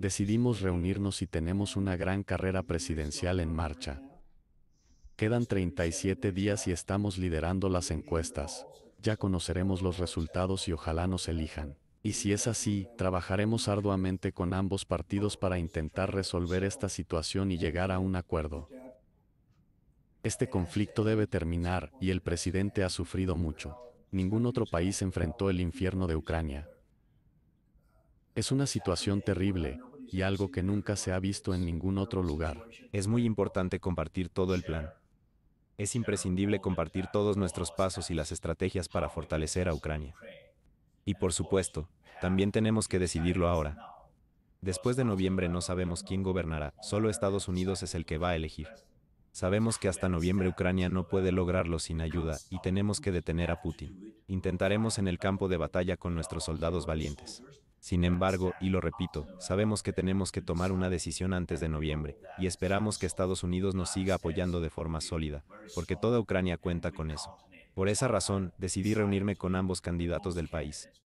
Decidimos reunirnos y tenemos una gran carrera presidencial en marcha. Quedan 37 días y estamos liderando las encuestas. Ya conoceremos los resultados y ojalá nos elijan. Y si es así, trabajaremos arduamente con ambos partidos para intentar resolver esta situación y llegar a un acuerdo. Este conflicto debe terminar, y el presidente ha sufrido mucho. Ningún otro país enfrentó el infierno de Ucrania. Es una situación terrible, y algo que nunca se ha visto en ningún otro lugar. Es muy importante compartir todo el plan. Es imprescindible compartir todos nuestros pasos y las estrategias para fortalecer a Ucrania. Y por supuesto, también tenemos que decidirlo ahora. Después de noviembre no sabemos quién gobernará, solo Estados Unidos es el que va a elegir. Sabemos que hasta noviembre Ucrania no puede lograrlo sin ayuda y tenemos que detener a Putin. Intentaremos en el campo de batalla con nuestros soldados valientes. Sin embargo, y lo repito, sabemos que tenemos que tomar una decisión antes de noviembre, y esperamos que Estados Unidos nos siga apoyando de forma sólida, porque toda Ucrania cuenta con eso. Por esa razón, decidí reunirme con ambos candidatos del país.